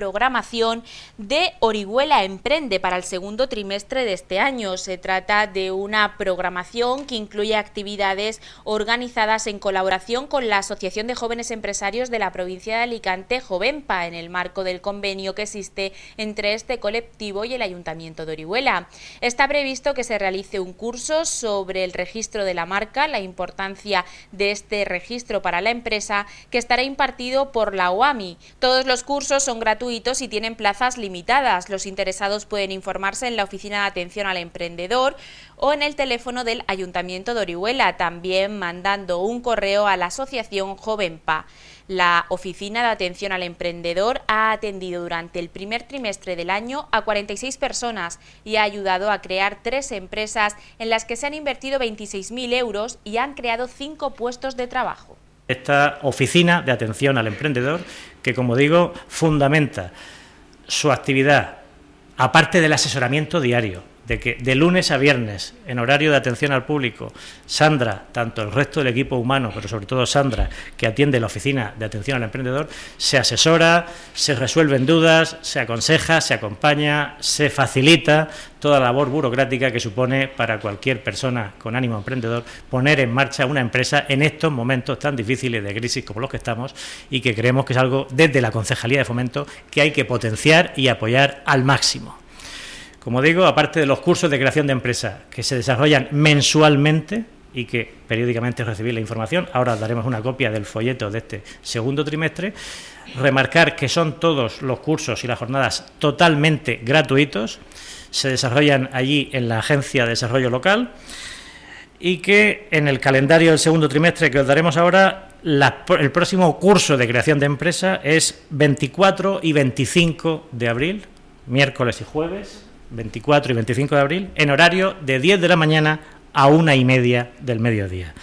programación de Orihuela Emprende para el segundo trimestre de este año. Se trata de una programación que incluye actividades organizadas en colaboración con la Asociación de Jóvenes Empresarios de la provincia de Alicante, Jovenpa, en el marco del convenio que existe entre este colectivo y el Ayuntamiento de Orihuela. Está previsto que se realice un curso sobre el registro de la marca, la importancia de este registro para la empresa, que estará impartido por la UAMI. Todos los cursos son gratuitos si tienen plazas limitadas. Los interesados pueden informarse en la Oficina de Atención al Emprendedor o en el teléfono del Ayuntamiento de Orihuela, también mandando un correo a la Asociación Jovenpa. La Oficina de Atención al Emprendedor ha atendido durante el primer trimestre del año a 46 personas y ha ayudado a crear tres empresas en las que se han invertido 26.000 euros y han creado cinco puestos de trabajo esta oficina de atención al emprendedor que, como digo, fundamenta su actividad, aparte del asesoramiento diario, de que de lunes a viernes, en horario de atención al público, Sandra, tanto el resto del equipo humano, pero sobre todo Sandra, que atiende la oficina de atención al emprendedor, se asesora, se resuelven dudas, se aconseja, se acompaña, se facilita toda la labor burocrática que supone para cualquier persona con ánimo emprendedor poner en marcha una empresa en estos momentos tan difíciles de crisis como los que estamos y que creemos que es algo desde la Concejalía de Fomento que hay que potenciar y apoyar al máximo. Como digo, aparte de los cursos de creación de empresa que se desarrollan mensualmente y que periódicamente recibí la información, ahora daremos una copia del folleto de este segundo trimestre, remarcar que son todos los cursos y las jornadas totalmente gratuitos, se desarrollan allí en la Agencia de Desarrollo Local y que en el calendario del segundo trimestre que os daremos ahora, el próximo curso de creación de empresa es 24 y 25 de abril, miércoles y jueves, 24 y 25 de abril, en horario de 10 de la mañana a una y media del mediodía.